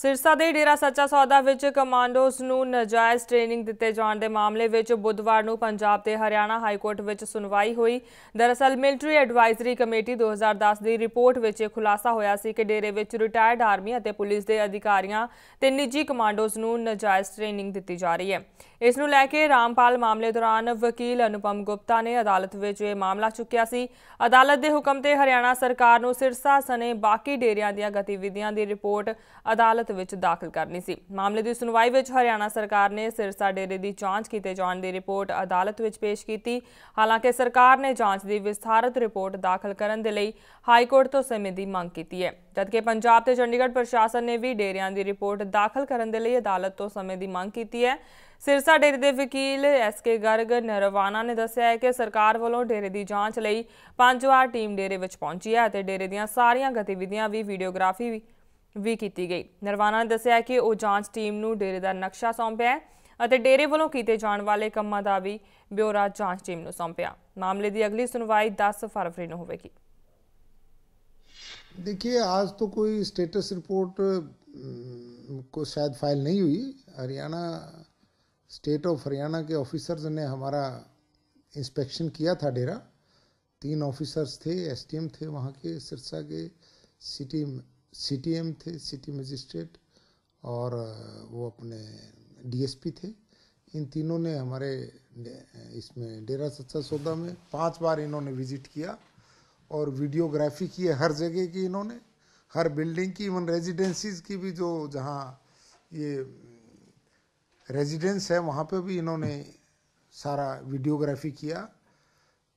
ਸਿਰਸਾ ਦੇ ਡੇਰਾ ਸੱਚਾ ਸੌਦਾ ਵਿੱਚ ਕਮਾਂਡੋਜ਼ ਨੂੰ ਨਜਾਇਜ਼ ਟ੍ਰੇਨਿੰਗ ਦਿੱਤੇ ਜਾਣ ਦੇ ਮਾਮਲੇ ਵਿੱਚ ਬੁੱਧਵਾਰ ਨੂੰ ਪੰਜਾਬ ਤੇ ਹਰਿਆਣਾ ਹਾਈ ਕੋਰਟ ਵਿੱਚ ਸੁਣਵਾਈ ਹੋਈ ਦਰਅਸਲ ਮਿਲਟਰੀ ਐਡਵਾਈਜ਼ਰੀ ਕਮੇਟੀ 2010 ਦੀ ਰਿਪੋਰਟ ਵਿੱਚ ਇਹ ਖੁਲਾਸਾ ਹੋਇਆ ਸੀ ਕਿ ਡੇਰੇ ਵਿੱਚ ਰਿਟਾਇਰਡ ਆਰਮੀ ਅਤੇ ਪੁਲਿਸ ਦੇ ਅਧਿਕਾਰੀਆਂ ਤੇ ਨਿੱਜੀ ਕਮਾਂਡੋਜ਼ ਨੂੰ ਨਜਾਇਜ਼ ਟ੍ਰੇਨਿੰਗ ਦਿੱਤੀ ਜਾ ਰਹੀ ਹੈ ਇਸ ਨੂੰ ਲੈ ਕੇ ਰਾਮਪਾਲ ਮਾਮਲੇ ਦੌਰਾਨ ਵਕੀਲ ਅਨੁਪਮ ਗੁਪਤਾ ਨੇ ਅਦਾਲਤ ਵਿੱਚ ਇਹ ਮਾਮਲਾ ਚੁੱਕਿਆ ਸੀ ਅਦਾਲਤ ਦੇ ਹੁਕਮ ਤੇ ਹਰਿਆਣਾ ਸਰਕਾਰ ਨੂੰ ਸਿਰਸਾ ਸਨੇ ਬਾਕੀ ਡੇਰਿਆਂ ਦੀਆਂ ਗਤੀਵਿਧੀਆਂ ਦੀ ਰਿਪੋਰਟ ਅਦਾਲਤ ਅਦਾਲਤ ਵਿੱਚ ਦਾਖਲ ਕਰਨੀ ਸੀ ਮਾਮਲੇ ਦੀ ਸੁਣਵਾਈ ਵਿੱਚ ਹਰਿਆਣਾ ਸਰਕਾਰ ਨੇ ਸਿਰਸਾ ਡੇਰੇ ਦੀ ਜਾਂਚ ਕੀਤੇ ਜਾਣ ਦੀ ਰਿਪੋਰਟ ਅਦਾਲਤ ਵਿੱਚ ਪੇਸ਼ ਕੀਤੀ ਹਾਲਾਂਕਿ ਸਰਕਾਰ ਨੇ ਜਾਂਚ ਦੀ ਵਿਸਥਾਰਤ ਰਿਪੋਰਟ ਦਾਖਲ ਕਰਨ ਦੇ ਲਈ ਹਾਈ ਕੋਰਟ ਤੋਂ ਸਮੇਂ ਦੀ ਮੰਗ ਕੀਤੀ ਹੈ ਜਦਕਿ ਪੰਜਾਬ ਤੇ ਚੰਡੀਗੜ੍ਹ ਪ੍ਰਸ਼ਾਸਨ ਨੇ ਵੀ ਡੇਰਿਆਂ ਦੀ ਰਿਪੋਰਟ ਦਾਖਲ ਕਰਨ ਦੇ ਲਈ ਅਦਾਲਤ ਤੋਂ ਸਮੇਂ ਦੀ ਮੰਗ ਕੀਤੀ ਹੈ ਸਿਰਸਾ ਡੇਰੇ ਦੇ ਵਕੀਲ ਐਸ ਕੇ ਗਰਗ ਨਰਵਾਨਾ ਨੇ ਦੱਸਿਆ ਹੈ ਕਿ ਸਰਕਾਰ ਵੱਲੋਂ ਡੇਰੇ ਦੀ ਜਾਂਚ ਲਈ ਪੰਜ ਵਾਰ ਟੀਮ ਡੇਰੇ ਵਿੱਚ ਪਹੁੰਚੀ ਹੈ ਅਤੇ ਡੇਰੇ ਦੀਆਂ ਸਾਰੀਆਂ ਗਤੀਵਿਧੀਆਂ ਵੀ ਵੀਡੀਓਗ੍ਰਾਫੀ ਵੀ ਕੀਤੀ ਗਈ ਨਰਵਾਨਾ ਨੇ ਦੱਸਿਆ ਕਿ ਉਹ ਜਾਂਚ ਟੀਮ ਨੂੰ ਡੇਰੇ ਦਾ ਨਕਸ਼ਾ ਸੌਂਪਿਆ ਅਤੇ ਡੇਰੇ ਵੱਲੋਂ ਕੀਤੇ ਜਾਣ ਵਾਲੇ ਕੰਮਾਂ ਦਾ ਵੀ ਬਿਊਰਾ ਜਾਂਚ ਟੀਮ ਨੂੰ ਸੌਂਪਿਆ ਮਾਮਲੇ ਦੀ ਅਗਲੀ ਸੁਣਵਾਈ 10 ਫਰਵਰੀ ਨੂੰ ਹੋਵੇਗੀ ਦੇਖਿਏ ਅੱਜ ਤੋਂ ਕੋਈ ਸਟੇਟਸ ਰਿਪੋਰਟ ਕੋ ਸ਼ਾਇਦ ਫਾਈਲ ਨਹੀਂ ਹੋਈ ਹਰਿਆਣਾ ਸਟੇਟ ਆਫ ਹਰਿਆਣਾ ਕੇ ਆਫੀਸਰਸ ਨੇ ਹਮਾਰਾ ਇਨਸਪੈਕਸ਼ਨ ਕੀਤਾ ਥਾ ਡੇਰਾ ਤਿੰਨ ਆਫੀਸਰਸ ਥੇ ਐਸਟੀਐਮ ਥੇ ਵਹਾਂ ਕੇ ਸਿਰਸਾ ਕੇ ਸਿਟੀ सीटीएम थे सिटी मजिस्ट्रेट और वो अपने डीएसपी थे इन तीनों ने हमारे इसमें डेरा सच्चा सौदा में पांच बार इन्होंने विजिट किया और वीडियोग्राफी की है हर जगह की इन्होंने हर बिल्डिंग की इवन रेजिडेंसीज की भी जो जहाँ ये रेजिडेंस है वहाँ पे भी इन्होंने सारा वीडियोग्राफी किया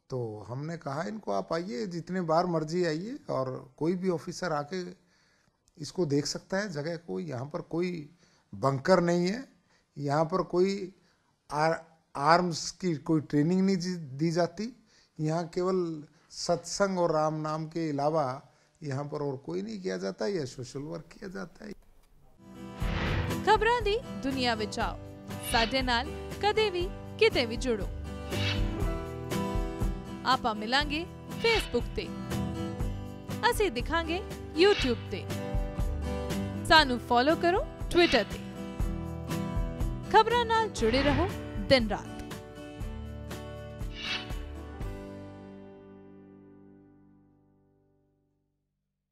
तो हमने कहा इनको आप आइए जितने बार मर्जी आइए और कोई भी ऑफिसर आके इसको देख सकता है जगह को यहाँ पर कोई बंकर नहीं है यहाँ पर कोई आर, आर्म्स की कोई ट्रेनिंग नहीं दी जाती यहाँ केवल सत्संग और राम नाम के अलावा यहाँ पर और कोई नहीं किया जाता या सोशल वर्क किया जाता है खबर दी दुनिया ਵਿੱਚ ਆਓ ਸਾਡੇ कदे भी ਵੀ भी जुड़ो ਜੁੜੋ मिलेंगे फेसबुक ते ਤੇ दिखांगे यूट्यूब ते ਸਾਨੂੰ ਫੋਲੋ ਕਰੋ ਟਵਿੱਟਰ ਤੇ ਖਬਰਾਂ ਨਾਲ ਜੁੜੇ ਰਹੋ ਦਿਨ ਰਾਤ